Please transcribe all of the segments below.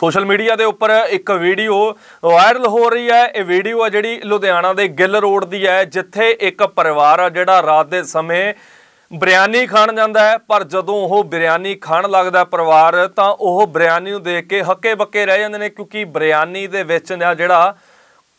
social media ਦੇ ਉੱਪਰ ਇੱਕ ਵੀਡੀਓ ਵਾਇਰਲ ਹੋ ਰਹੀ ਹੈ ਇਹ ਵੀਡੀਓ ਆ ਜਿਹੜੀ ਲੁਧਿਆਣਾ ਦੇ ਗਿੱਲ ਰੋਡ ਦੀ ਹੈ ਜਿੱਥੇ ਇੱਕ ਪਰਿਵਾਰ ਆ ਜਿਹੜਾ ਰਾਤ ਦੇ ਸਮੇਂ ਬਿਰਿਆਨੀ ਖਾਣ ਜਾਂਦਾ ਹੈ ਪਰ ਜਦੋਂ ਉਹ ਬਿਰਿਆਨੀ ਖਾਣ ਲੱਗਦਾ ਪਰਿਵਾਰ ਤਾਂ ਉਹ ਬਿਰਿਆਨੀ ਨੂੰ ਦੇਖ ਕੇ ਹੱਕੇ ਬੱਕੇ ਰਹਿ ਜਾਂਦੇ ਨੇ ਕਿਉਂਕਿ ਬਿਰਿਆਨੀ ਦੇ ਵਿੱਚ ਜਿਹੜਾ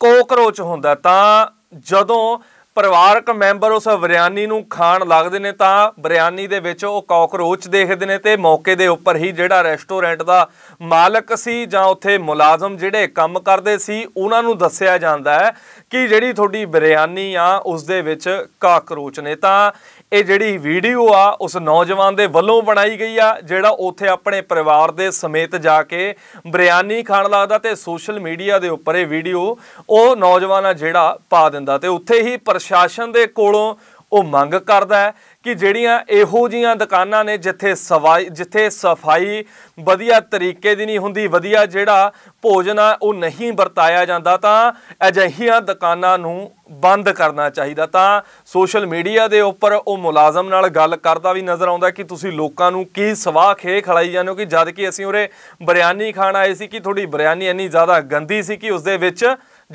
ਕੋਕਰੋਚ ਹੁੰਦਾ ਤਾਂ ਜਦੋਂ ਪਰਿਵਾਰਕ ਮੈਂਬਰ ਉਸ ਬਰਿਆਨੀ ਨੂੰ ਖਾਣ ਲੱਗਦੇ ਨੇ ਤਾਂ ਬਰਿਆਨੀ ਦੇ ਵਿੱਚ ਉਹ ਕਾਕਰੋਚ ਦੇਖਦੇ ਨੇ ਤੇ ਮੌਕੇ ਦੇ ਉੱਪਰ ਹੀ ਜਿਹੜਾ ਰੈਸਟੋਰੈਂਟ ਦਾ ਮਾਲਕ ਸੀ ਜਾਂ ਉੱਥੇ ਮੁਲਾਜ਼ਮ ਜਿਹੜੇ ਕੰਮ ਕਰਦੇ ਸੀ ਉਹਨਾਂ ਨੂੰ ਦੱਸਿਆ ਜਾਂਦਾ ਹੈ ਕਿ ਜਿਹੜੀ ਤੁਹਾਡੀ ਬਰਿਆਨੀ ਆ ਉਸ ਦੇ ਵਿੱਚ ਕਾਕਰੋਚ ਨੇ ਤਾਂ ਇਹ ਜਿਹੜੀ ਵੀਡੀਓ ਆ ਉਸ ਨੌਜਵਾਨ ਦੇ ਵੱਲੋਂ ਬਣਾਈ ਗਈ ਆ ਜਿਹੜਾ ਉੱਥੇ ਆਪਣੇ ਪਰਿਵਾਰ ਦੇ ਸਮੇਤ ਜਾ ਕੇ ਬਰਿਆਨੀ ਖਾਣ ਲੱਗਦਾ ਤੇ ਸੋਸ਼ਲ ਮੀਡੀਆ ਦੇ ਉੱਪਰ ਇਹ ਵੀਡੀਓ ਉਹ ਨੌਜਵਾਨ ਆ ਜਿਹੜਾ ਪਾ ਦਿੰਦਾ ਤੇ ਉੱਥੇ ਹੀ ਪ੍ਰਸ਼ਾਸਨ ਦੇ ਕੋਲੋਂ ਉਹ ਮੰਗ ਕਰਦਾ ਹੈ ਕਿ ਜਿਹੜੀਆਂ ਇਹੋ ਜੀਆਂ ਦੁਕਾਨਾਂ ਨੇ ਜਿੱਥੇ ਸਵਾਈ ਜਿੱਥੇ ਸਫਾਈ ਵਧੀਆ ਤਰੀਕੇ ਦੀ ਨਹੀਂ ਹੁੰਦੀ ਵਧੀਆ ਜਿਹੜਾ ਭੋਜਨ ਆ ਉਹ ਨਹੀਂ ਵਰਤਾਇਆ ਜਾਂਦਾ ਤਾਂ ਅਜਿਹੀਆਂ ਦੁਕਾਨਾਂ ਨੂੰ ਬੰਦ ਕਰਨਾ ਚਾਹੀਦਾ ਤਾਂ ਸੋਸ਼ਲ ਮੀਡੀਆ ਦੇ ਉੱਪਰ ਉਹ ਮੁਲਾਜ਼ਮ ਨਾਲ ਗੱਲ ਕਰਦਾ ਵੀ ਨਜ਼ਰ ਆਉਂਦਾ ਕਿ ਤੁਸੀਂ ਲੋਕਾਂ ਨੂੰ ਕੀ ਸਵਾਹ ਖੇ ਖੜਾਈ ਜਾਂਦੇ ਹੋ ਕਿ ਜਦ ਕਿ ਅਸੀਂ ਉਰੇ ਬਿਰਿਆਨੀ ਖਾਣ ਆਏ ਸੀ ਕਿ ਤੁਹਾਡੀ ਬਿਰਿਆਨੀ ਇੰਨੀ ਜ਼ਿਆਦਾ ਗੰਦੀ ਸੀ ਕਿ ਉਸ ਦੇ ਵਿੱਚ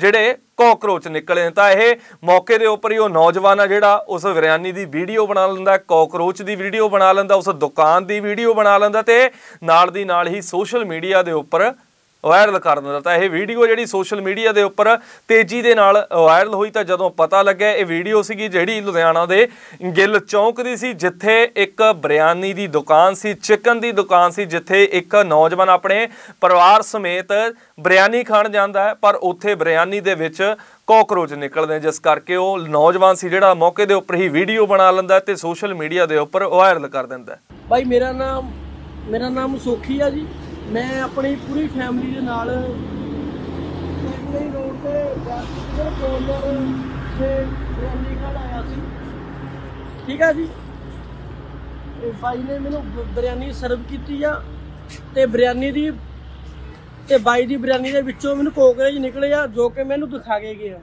ਜਿਹੜੇ ਕਾਕਰੋਚ ਨਿਕਲੇ ਤਾਂ ਇਹ ਮੌਕੇ ਦੇ ਉੱਪਰ ਹੀ ਉਹ ਨੌਜਵਾਨ ਆ ਜਿਹੜਾ ਉਸ ਵਿਰਿਆਨੀ ਦੀ ਵੀਡੀਓ ਬਣਾ ਲੈਂਦਾ ਕਾਕਰੋਚ ਦੀ ਵੀਡੀਓ ਬਣਾ ਲੈਂਦਾ ਉਸ ਦੁਕਾਨ ਦੀ ਵੀਡੀਓ ਬਣਾ ਲੈਂਦਾ ਤੇ ਨਾਲ ਦੀ ਨਾਲ ਹੀ ਸੋਸ਼ਲ ਮੀਡੀਆ ਦੇ ਉੱਪਰ ਵਾਇਰਲ ਕਰ ਦਿੰਦਾ ਤਾਂ ਇਹ ਵੀਡੀਓ ਜਿਹੜੀ ਸੋਸ਼ਲ ਮੀਡੀਆ ਦੇ ਉੱਪਰ ਤੇਜ਼ੀ ਦੇ ਨਾਲ ਵਾਇਰਲ ਹੋਈ ਤਾਂ ਜਦੋਂ ਪਤਾ ਲੱਗਿਆ ਇਹ ਵੀਡੀਓ ਸੀਗੀ ਜਿਹੜੀ ਲੁਧਿਆਣਾ ਦੇ ਗਿੱਲ ਚੌਂਕ ਦੀ ਸੀ ਜਿੱਥੇ ਇੱਕ ਬਰਿਆਨੀ ਦੀ ਦੁਕਾਨ ਸੀ ਚਿਕਨ ਦੀ ਦੁਕਾਨ ਸੀ ਜਿੱਥੇ ਇੱਕ ਨੌਜਵਾਨ ਆਪਣੇ ਪਰਿਵਾਰ ਸਮੇਤ ਬਰਿਆਨੀ ਖਾਣ ਜਾਂਦਾ ਹੈ ਪਰ ਉੱਥੇ ਬਰਿਆਨੀ ਦੇ ਵਿੱਚ ਕਾਕਰੋਚ ਨਿਕਲਦੇ ਜਿਸ ਕਰਕੇ ਉਹ ਨੌਜਵਾਨ ਸੀ ਜਿਹੜਾ ਮੌਕੇ ਦੇ ਉੱਪਰ ਹੀ ਵੀਡੀਓ ਬਣਾ ਲੈਂਦਾ ਤੇ ਸੋਸ਼ਲ ਮੀਡੀਆ ਦੇ ਉੱਪਰ ਵਾਇਰਲ ਕਰ ਦਿੰਦਾ ਭਾਈ ਮੇਰਾ ਨਾਮ ਮੇਰਾ ਨਾਮ ਸੋਖੀ ਆ ਜੀ ਮੈਂ ਆਪਣੀ ਪੂਰੀ ਫੈਮਿਲੀ ਦੇ ਨਾਲ ਸੈਂਟਰੀ ਰੋਡ ਤੇ ਬੈਸਟਰ ਕੋਲਰ ਤੇ ਰੈਲੀ ਕਾ ਲਾਇਆ ਸੀ ਠੀਕ ਆ ਜੀ ਇਹ ਬਾਈ ਨੇ ਮੈਨੂੰ ਬਿਰਿਆਨੀ ਸਰਵ ਕੀਤੀ ਆ ਤੇ ਬਿਰਿਆਨੀ ਦੀ ਤੇ ਬਾਈ ਦੀ ਬਿਰਿਆਨੀ ਦੇ ਵਿੱਚੋਂ ਮੈਨੂੰ ਕੋਕਰੇਜ ਨਿਕਲੇ ਆ ਜੋ ਕਿ ਮੈਨੂੰ ਦਿਖਾ ਕੇ ਆ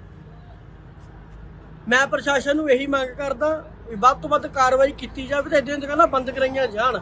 ਮੈਂ ਪ੍ਰਸ਼ਾਸਨ ਨੂੰ ਇਹੀ ਮੰਗ ਕਰਦਾ ਵੀ ਵੱਧ ਤੋਂ ਵੱਧ ਕਾਰਵਾਈ ਕੀਤੀ ਜਾਵੇ ਤੇ ਇਦਾਂ ਦੀਆਂ ਦੁਕਾਨਾਂ ਬੰਦ ਕਰਾਈਆਂ ਜਾਣ